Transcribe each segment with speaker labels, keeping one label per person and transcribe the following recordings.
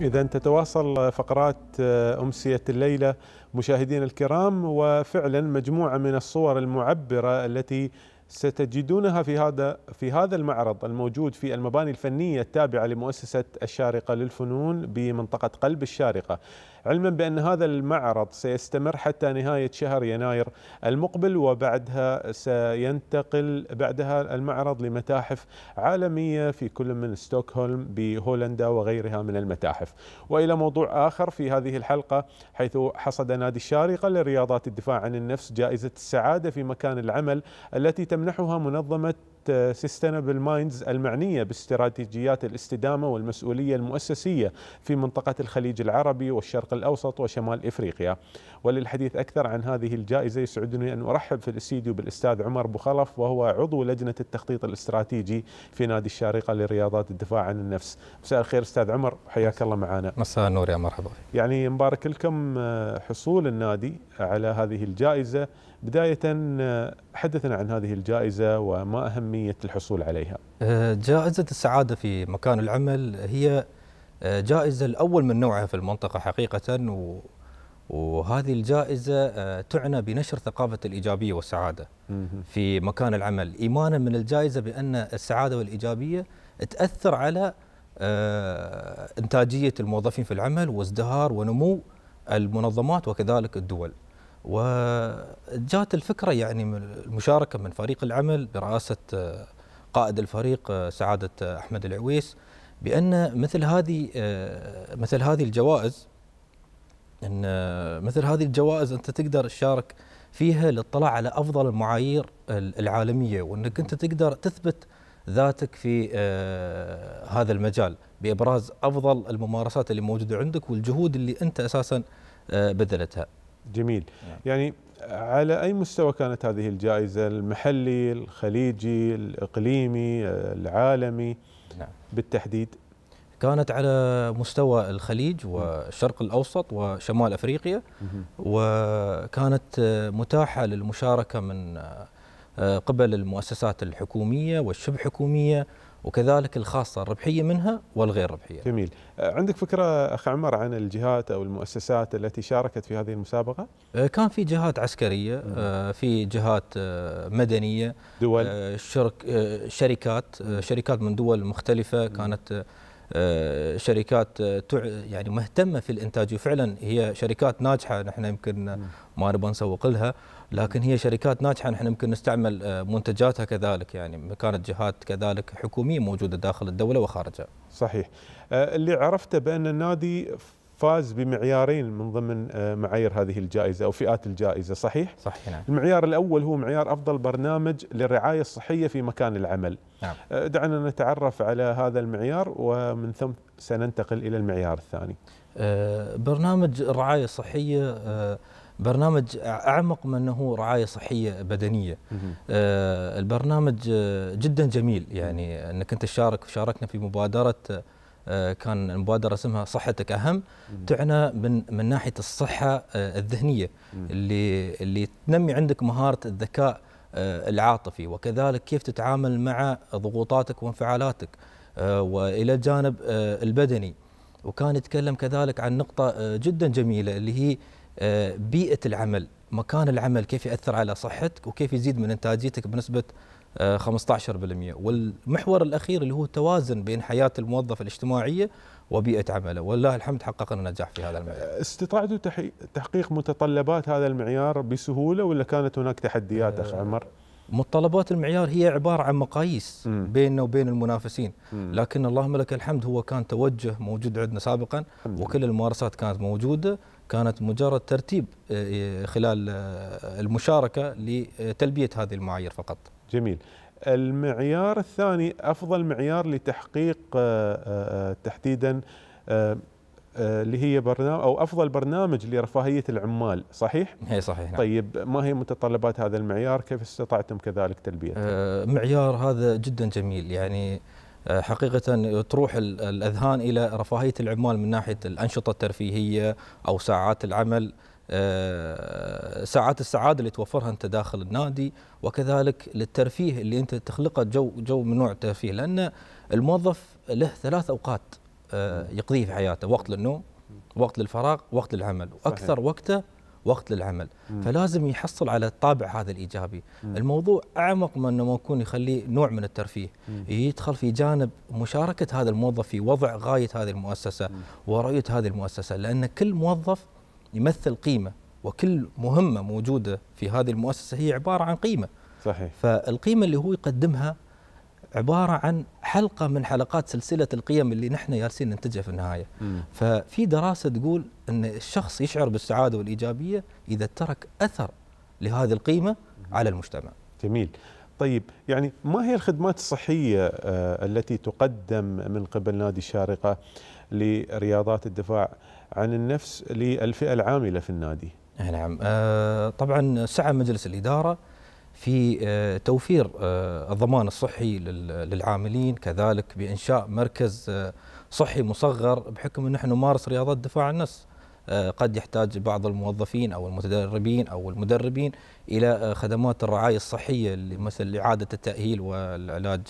Speaker 1: إذا تتواصل فقرات آه، أمسية الليلة مشاهدينا الكرام وفعلا مجموعة من الصور المعبرة التي ستجدونها في هذا في هذا المعرض الموجود في المباني الفنية التابعة لمؤسسة الشارقة للفنون بمنطقة قلب الشارقة علما بأن هذا المعرض سيستمر حتى نهاية شهر يناير المقبل وبعدها سينتقل بعدها المعرض لمتاحف عالمية في كل من ستوكهولم بهولندا وغيرها من المتاحف وإلى موضوع آخر في هذه الحلقة حيث حصد نادي الشارقة لرياضات الدفاع عن النفس جائزة السعادة في مكان العمل التي تمنحها منظمة سستينبل مايندز المعنية باستراتيجيات الاستدامة والمسؤولية المؤسسية في منطقة الخليج العربي والشرق الأوسط وشمال إفريقيا وللحديث أكثر عن هذه الجائزة يسعدني أن أرحب في الاستديو بالأستاذ عمر بخلف وهو عضو لجنة التخطيط الاستراتيجي في نادي الشارقة لرياضات الدفاع عن النفس مساء الخير أستاذ عمر حياك الله معنا مساء النور يا مرحبا يعني مبارك لكم آه، حصول النادي على هذه الجائزة بداية حدثنا عن هذه الجائزة وما أهمية الحصول عليها
Speaker 2: أه، جائزة السعادة في مكان العمل هي أه، جائزة الأول من نوعها في المنطقة حقيقة وهذه الجائزة أه، تعنى بنشر ثقافة الإيجابية والسعادة في مكان العمل إيمانا من الجائزة بأن السعادة والإيجابية تأثر على إنتاجية الموظفين في العمل وازدهار ونمو المنظمات وكذلك الدول وجات الفكره يعني المشاركه من فريق العمل برئاسه آه، قائد الفريق آه، سعاده آه، احمد العويس بان مثل هذه مثل هذه الجوائز ان مثل هذه الجوائز انت تقدر تشارك فيها للاطلاع على افضل المعايير العالميه وانك انت تقدر تثبت ذاتك في هذا المجال بابراز افضل
Speaker 1: الممارسات اللي موجوده عندك والجهود اللي انت اساسا بذلتها. جميل نعم. يعني على أي مستوى كانت هذه الجائزة المحلي الخليجي الإقليمي العالمي نعم. بالتحديد كانت على
Speaker 2: مستوى الخليج والشرق الأوسط وشمال أفريقيا وكانت متاحة للمشاركة من آه، قبل المؤسسات الحكومية
Speaker 1: والشبه حكومية وكذلك الخاصة الربحية منها والغير ربحية جميل آه، عندك فكرة أخ عمر عن الجهات أو المؤسسات التي شاركت في هذه المسابقة؟
Speaker 2: آه، كان في جهات عسكرية آه، في جهات مدنية دول شرك شركات شركات من دول مختلفة كانت شركات يعني مهتمة في الإنتاج وفعلا هي شركات ناجحة نحن يمكن ما نبغى نسوق لها لكن هي شركات ناجحه نحن يمكن نستعمل آه، منتجاتها كذلك يعني كانت جهات كذلك حكوميه موجوده داخل الدوله وخارجها.
Speaker 1: صحيح. آه، اللي عرفته بان النادي فاز بمعيارين من ضمن آه، معايير هذه الجائزه او فئات الجائزه صحيح؟ صحيح نعم. المعيار الاول هو معيار افضل برنامج للرعايه الصحيه في مكان العمل. نعم. دعنا نتعرف على هذا المعيار ومن ثم سننتقل الى المعيار الثاني. برنامج الرعايه الصحيه برنامج
Speaker 2: اعمق من انه رعايه صحيه بدنيه آه البرنامج جدا جميل يعني انك انت تشارك شاركنا في مبادره آه كان المبادره اسمها صحتك اهم تعنى من من ناحيه الصحه آه الذهنيه اللي اللي تنمي عندك مهاره الذكاء آه، العاطفي وكذلك كيف تتعامل مع ضغوطاتك وانفعالاتك آه، والى آه البدني وكان يتكلم كذلك عن نقطه آه، جدا جميله اللي هي آه، بيئه العمل مكان العمل كيف ياثر على صحتك وكيف يزيد من انتاجيتك بنسبه 15% آه، والمحور الاخير اللي هو توازن بين حياه الموظف الاجتماعيه وبيئه عمله والله الحمد حققنا نجاح في هذا المعيار آه،
Speaker 1: استطعتوا تحقيق متطلبات هذا المعيار بسهوله ولا كانت هناك تحديات اخ عمر متطلبات المعيار هي عباره عن
Speaker 2: مقاييس بيننا وبين المنافسين لكن اللهم لك الحمد هو كان توجه موجود عندنا سابقا وكل الممارسات كانت موجوده كانت مجرد ترتيب آه، آه، خلال
Speaker 1: آه، المشاركة لتلبية هذه المعايير فقط جميل المعيار الثاني أفضل معيار لتحقيق تحديدا اللي هي برنامج او افضل برنامج لرفاهيه العمال، صحيح؟ اي صحيح نعم. طيب ما هي متطلبات هذا المعيار؟ كيف استطعتم كذلك تلبيته؟ معيار هذا
Speaker 2: جدا جميل يعني آه، حقيقة تروح الأذهان إلى رفاهية العمال من ناحية الأنشطة الترفيهية أو ساعات العمل آه، ساعات السعاده اللي توفرها انت داخل النادي وكذلك للترفيه اللي انت تخلقه جو جو من نوع الترفيه لان الموظف له ثلاث اوقات آه، يقضيه في حياته وقت للنوم وقت للفراغ وقت للعمل واكثر وقته وقت للعمل مم. فلازم يحصل على الطابع هذا الايجابي مم. الموضوع اعمق من انه يكون يخليه نوع من الترفيه مم. يدخل في جانب مشاركه هذا الموظف في وضع غايه هذه المؤسسه ورؤيه هذه المؤسسه لان كل موظف يمثل قيمه وكل مهمه موجوده في هذه المؤسسه هي عباره عن قيمه صحيح فالقيمه اللي هو يقدمها عباره عن حلقه من حلقات سلسله القيم اللي نحن جالسين ننتجها في النهايه مم. ففي دراسه تقول ان الشخص يشعر بالسعاده والايجابيه اذا ترك
Speaker 1: اثر لهذه القيمه على المجتمع جميل طيب يعني ما هي الخدمات الصحيه آه، التي تقدم من قبل نادي الشارقه لرياضات الدفاع عن النفس للفئه العامله في النادي نعم آه،
Speaker 2: طبعا سعى مجلس الاداره في آه، توفير آه، الضمان الصحي للعاملين كذلك بإنشاء مركز آه، صحي مصغر بحكم أن احنا نمارس رياضات دفاع عن النفس قد يحتاج بعض الموظفين أو المتدربين أو المدربين إلى خدمات الرعاية الصحية مثل إعادة التأهيل والعلاج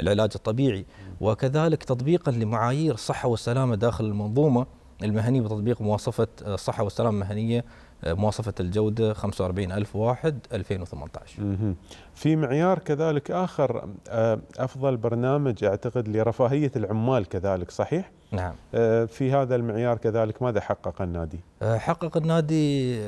Speaker 2: العلاج الطبيعي وكذلك تطبيقا لمعايير الصحة والسلامة داخل المنظومة المهنية بتطبيق مواصفة الصحة والسلامة المهنية مواصفة الجودة 45 ألف واحد 2018
Speaker 1: في معيار كذلك آخر آه، أفضل برنامج أعتقد لرفاهية العمال كذلك صحيح؟ نعم آه، في هذا المعيار كذلك ماذا حقق النادي؟
Speaker 2: آه، حقق النادي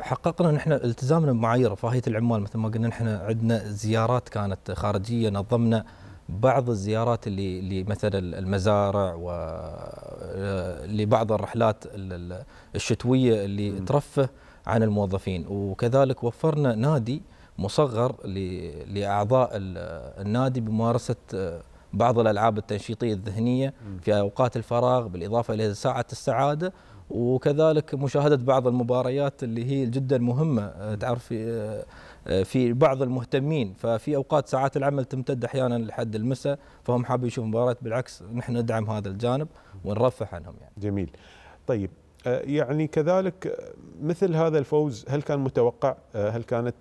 Speaker 2: حققنا نحن التزامنا بمعايير رفاهيه العمال مثل ما قلنا نحن عندنا زيارات كانت خارجيه نظمنا بعض الزيارات اللي مثلا المزارع و لبعض الرحلات الشتويه اللي م. ترفه عن الموظفين وكذلك وفرنا نادي مصغر لاعضاء النادي بممارسه بعض الالعاب التنشيطيه الذهنيه في اوقات الفراغ بالاضافه الى ساعه السعاده وكذلك مشاهده بعض المباريات اللي هي جدا مهمه تعرفي آه، في بعض المهتمين ففي اوقات ساعات العمل تمتد احيانا لحد المساء فهم حابين يشوفوا مباراه بالعكس نحن ندعم
Speaker 1: هذا الجانب ونرفه عنهم يعني. جميل. طيب آه، يعني كذلك مثل هذا الفوز هل كان متوقع؟ آه، هل كانت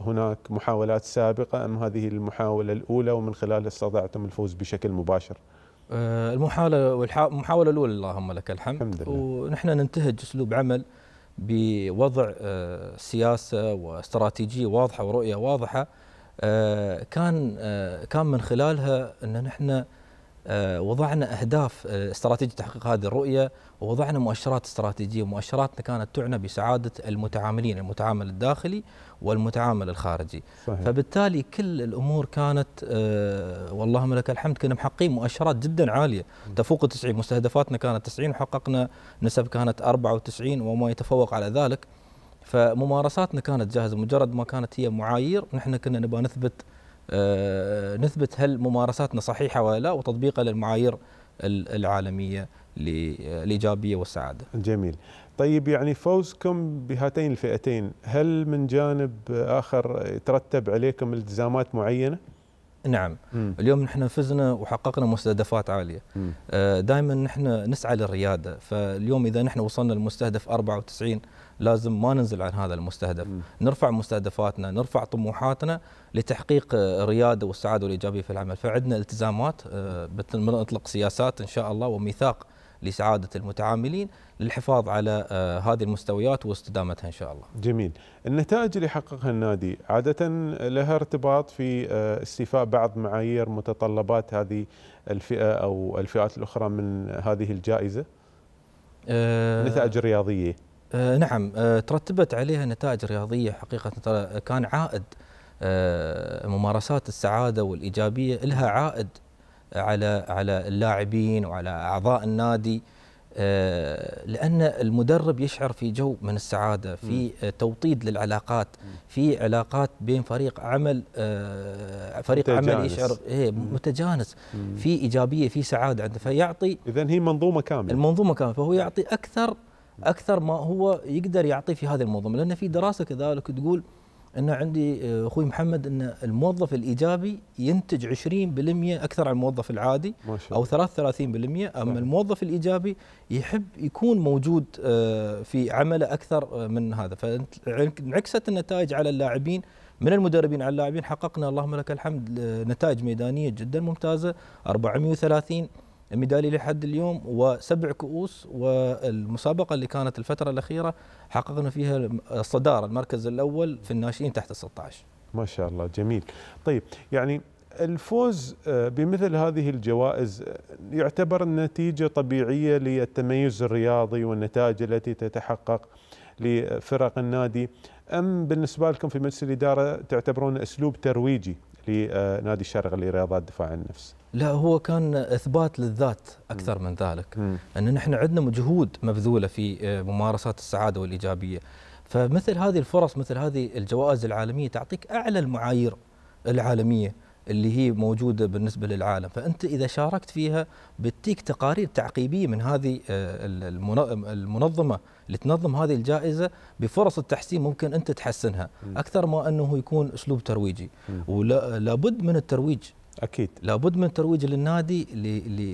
Speaker 1: هناك محاولات سابقه ام هذه المحاوله الاولى ومن خلالها استطعتم الفوز بشكل مباشر؟
Speaker 2: المحاولة والمحاولة الأولى اللهم لك الحمد, الحمد لله. ونحن ننتهج أسلوب عمل بوضع آه، سياسه واستراتيجيه واضحه ورؤيه واضحه آه، كان آه، كان من خلالها ان نحن آه، وضعنا أهداف آه، استراتيجية تحقيق هذه الرؤية ووضعنا مؤشرات استراتيجية ومؤشراتنا كانت تعنى بسعادة المتعاملين المتعامل الداخلي والمتعامل الخارجي صحيح. فبالتالي كل الأمور كانت آه، والله لك الحمد كنا محققين مؤشرات جدا عالية تفوق 90 مستهدفاتنا كانت 90 وحققنا نسب كانت 94 وما يتفوق على ذلك فممارساتنا كانت جاهزة مجرد ما كانت هي معايير نحن كنا نبغى نثبت آه، نثبت هل ممارساتنا صحيحة ولا لا وتطبيقها للمعايير العالمية للإيجابية والسعادة
Speaker 1: جميل طيب يعني فوزكم بهاتين الفئتين هل من جانب آخر يترتب عليكم التزامات معينة؟ نعم م. اليوم نحن فزنا وحققنا مستهدفات عاليه
Speaker 2: آه، دائما نحن نسعى للرياده فاليوم اذا نحن وصلنا لمستهدف 94 لازم ما ننزل عن هذا المستهدف نرفع مستهدفاتنا نرفع طموحاتنا لتحقيق الريادة والسعادة والإيجابية في العمل فعندنا التزامات آه، بنطلق سياسات
Speaker 1: إن شاء الله وميثاق
Speaker 2: لسعادة المتعاملين للحفاظ على آه، هذه المستويات واستدامتها إن شاء الله
Speaker 1: جميل النتائج اللي حققها النادي عادة لها ارتباط في آه، استيفاء بعض معايير متطلبات هذه الفئة أو الفئات الأخرى من هذه الجائزة نتائج رياضية آه
Speaker 2: نعم آه ترتبت عليها نتائج رياضيه حقيقه ترى كان عائد آه ممارسات السعاده والايجابيه لها عائد على على اللاعبين وعلى اعضاء النادي آه، لان المدرب يشعر في جو من السعاده في توطيد للعلاقات في علاقات بين فريق عمل آه، فريق متجانس. عمل يشعر إيه، متجانس في ايجابيه في سعاده عنده فيعطي اذا هي منظومه كامله المنظومه كامله فهو نعم. يعطي اكثر اكثر ما هو يقدر يعطي في هذه المنظومه لان في دراسه كذلك تقول ان عندي اخوي محمد ان الموظف الايجابي ينتج 20% اكثر عن الموظف العادي او 33% اما الموظف الايجابي يحب يكون موجود آه، في عمله اكثر آه، من هذا فانعكست النتائج على اللاعبين من المدربين على اللاعبين حققنا اللهم لك الحمد آه، نتائج ميدانيه جدا ممتازه 430 ميدالي لحد اليوم وسبع كؤوس والمسابقه اللي كانت الفتره الاخيره
Speaker 1: حققنا فيها الصداره المركز الاول في الناشئين تحت ال 16 ما شاء الله جميل طيب يعني الفوز آه، بمثل هذه الجوائز آه، يعتبر نتيجه طبيعيه للتميز الرياضي والنتائج التي تتحقق لفرق النادي ام بالنسبه لكم في مجلس الاداره تعتبرون اسلوب ترويجي لنادي الشرق لرياضات دفاع عن النفس؟
Speaker 2: لا هو كان اثبات للذات اكثر من ذلك ان نحن عندنا مجهود مبذوله في آه، ممارسات السعاده والايجابيه فمثل هذه الفرص مثل هذه الجوائز العالميه تعطيك اعلى المعايير العالميه اللي هي موجوده بالنسبه للعالم فانت اذا شاركت فيها بتيك تقارير تعقيبيه من هذه آه، المنظمه اللي تنظم هذه الجائزه بفرص التحسين ممكن انت تحسنها اكثر ما انه يكون اسلوب ترويجي ولا بد من الترويج اكيد لابد من ترويج للنادي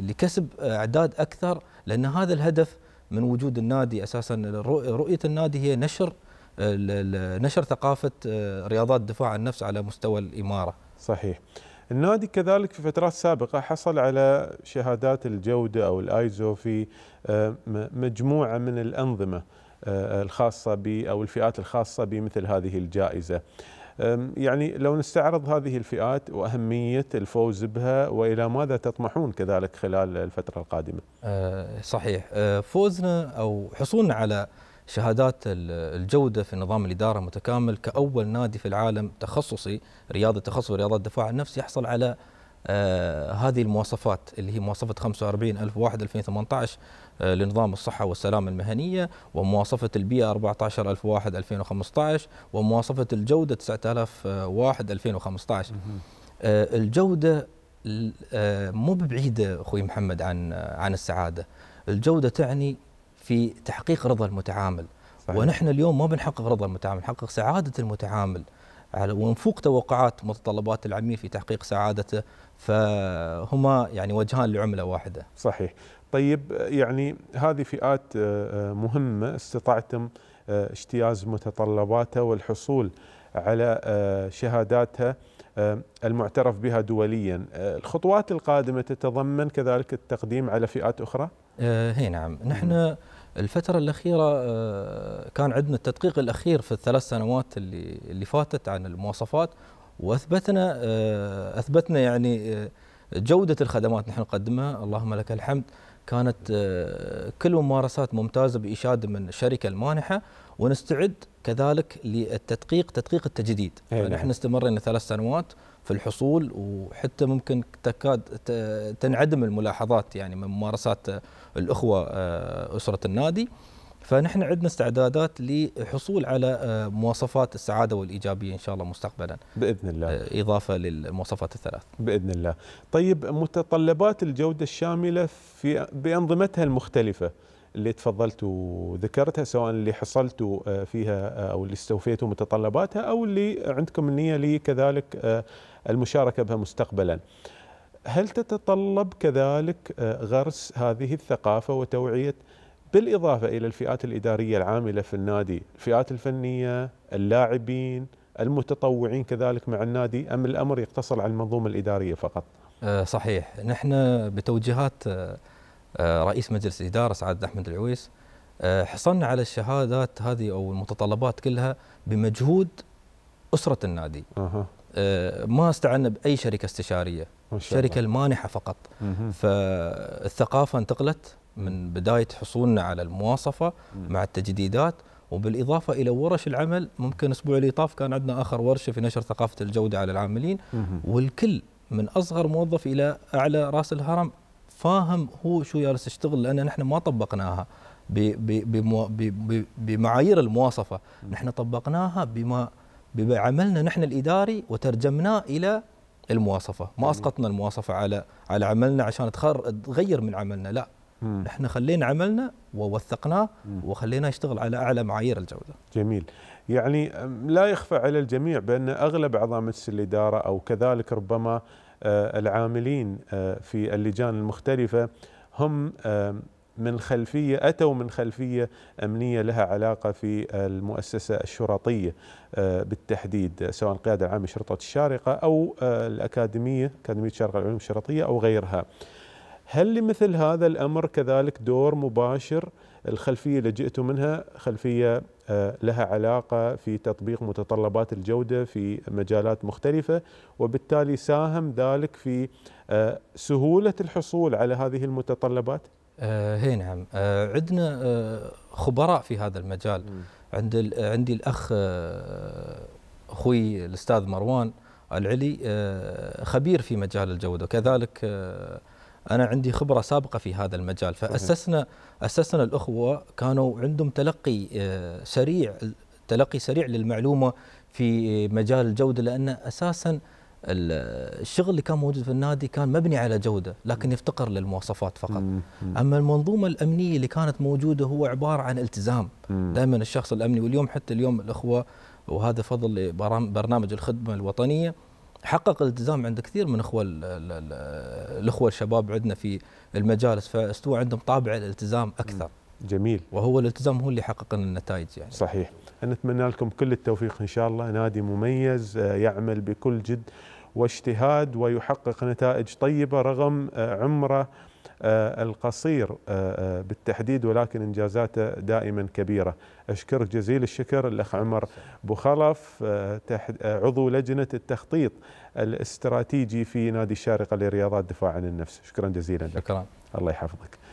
Speaker 2: لكسب اعداد اكثر لان هذا الهدف من وجود النادي اساسا رؤيه النادي هي نشر آه، نشر ثقافه آه، رياضات دفاع عن النفس على مستوى
Speaker 1: الاماره. صحيح. النادي كذلك في فترات سابقه حصل على شهادات الجوده او الايزو في آه، مجموعه من الانظمه الخاصه ب او الفئات الخاصه بمثل هذه الجائزه. يعني لو نستعرض هذه الفئات واهميه الفوز بها والى ماذا تطمحون كذلك خلال الفتره القادمه. أه، صحيح أه،
Speaker 2: فوزنا او حصولنا على شهادات الجودة في نظام الإدارة متكامل كأول نادي في العالم تخصصي رياضة تخصص رياضات الدفاع عن النفس يحصل على آه، هذه المواصفات اللي هي مواصفة 45001 2018 آه، لنظام الصحة والسلامة المهنية ومواصفة البيئة 14001 2015 ومواصفة الجودة 9001 2015 آه، الجودة مو ببعيدة أخوي محمد عن عن السعادة الجودة تعني في تحقيق رضا المتعامل صحيح. ونحن اليوم ما بنحقق رضا المتعامل نحقق سعادة المتعامل ونفوق توقعات متطلبات العميل في تحقيق سعادته فهما يعني وجهان لعمله واحده.
Speaker 1: صحيح. طيب يعني هذه فئات آه، آه، مهمه استطعتم آه، اجتياز متطلباتها والحصول على شهاداتها المعترف بها دوليا الخطوات القادمة تتضمن كذلك التقديم على فئات أخرى؟
Speaker 2: هي نعم نحن الفترة الأخيرة كان عندنا التدقيق الأخير في الثلاث سنوات اللي, اللي فاتت عن المواصفات واثبتنا آه، اثبتنا يعني آه، جوده الخدمات نحن نقدمها اللهم لك الحمد كانت آه، كل ممارسات ممتازه باشاده من الشركه المانحه ونستعد كذلك للتدقيق تدقيق التجديد إيه نحن يعني نعم. استمرنا ثلاث سنوات في الحصول وحتى ممكن تكاد تنعدم الملاحظات يعني من ممارسات الاخوه اسره النادي فنحن عندنا استعدادات للحصول على آه، مواصفات السعاده والايجابيه ان شاء الله مستقبلا باذن الله آه،
Speaker 1: اضافه للمواصفات الثلاث باذن الله طيب متطلبات الجوده الشامله في بانظمتها المختلفه اللي تفضلت وذكرتها سواء اللي حصلتوا آه، فيها او اللي استوفيتوا متطلباتها او اللي عندكم النيه لي كذلك المشاركه بها مستقبلا. هل تتطلب كذلك غرس هذه الثقافه وتوعيه بالإضافة إلى الفئات الإدارية العاملة في النادي الفئات الفنية اللاعبين المتطوعين كذلك مع النادي أم الأمر يقتصر على المنظومة الإدارية فقط
Speaker 2: آه، صحيح نحن بتوجيهات آه، آه، رئيس مجلس الإدارة سعادة أحمد العويس حصلنا على الشهادات هذه أو المتطلبات كلها بمجهود أسرة النادي آه، ما استعنا باي شركه استشاريه الشركه المانحه فقط فالثقافه انتقلت من بدايه حصولنا على المواصفه مع التجديدات وبالاضافه الى ورش العمل ممكن اسبوع طاف كان عندنا اخر ورشه في نشر ثقافه الجوده على العاملين والكل من اصغر موظف الى اعلى راس الهرم فاهم هو شو جالس يشتغل لان نحن ما طبقناها بمعايير المواصفه نحن طبقناها بما بعملنا نحن الاداري وترجمناه الى المواصفه، ما اسقطنا المواصفه على على عملنا عشان تغير من
Speaker 1: عملنا، لا احنا خلينا عملنا ووثقناه وخليناه يشتغل على اعلى معايير الجوده. جميل. يعني لا يخفى على الجميع بان اغلب اعضاء مجلس الاداره او كذلك ربما آه، العاملين آه، في اللجان المختلفه هم من خلفية أتوا من خلفية أمنية لها علاقة في المؤسسة الشرطية آه، بالتحديد سواء القيادة العامة شرطة الشارقة أو آه، الأكاديمية أكاديمية شارقة العلوم الشرطية أو غيرها هل لمثل هذا الأمر كذلك دور مباشر الخلفية اللي جئت منها خلفية آه، لها علاقة في تطبيق متطلبات الجودة في مجالات مختلفة وبالتالي ساهم ذلك في سهولة الحصول على هذه المتطلبات؟
Speaker 2: آه هي نعم آه عندنا آه خبراء في هذا المجال عند عندي الاخ آه اخوي الاستاذ مروان العلي آه خبير في مجال الجوده وكذلك آه انا عندي خبره سابقه في هذا المجال فاسسنا اسسنا الاخوه كانوا عندهم تلقي آه، سريع تلقي سريع للمعلومه في مجال الجوده لان اساسا الشغل اللي كان موجود في النادي كان مبني على جوده لكن يفتقر للمواصفات فقط اما المنظومه الامنيه اللي كانت موجوده هو عباره عن التزام دائما الشخص الامني واليوم حتى اليوم الاخوه وهذا فضل برنامج الخدمه الوطنيه حقق التزام عند كثير من اخوه الاخوه الشباب عندنا في المجالس
Speaker 1: فاستوى عندهم طابع الالتزام اكثر جميل وهو الالتزام هو اللي حقق لنا النتائج يعني صحيح نتمنى لكم كل التوفيق ان شاء الله نادي مميز آه، يعمل بكل جد واجتهاد ويحقق نتائج طيبه رغم آه، عمره آه، القصير آه، بالتحديد ولكن انجازاته دائما كبيره. اشكرك جزيل الشكر الاخ عمر بوخلف عضو لجنه التخطيط الاستراتيجي في نادي الشارقه لرياضات دفاع عن النفس، شكرا جزيلا. شكرا. الله يحفظك.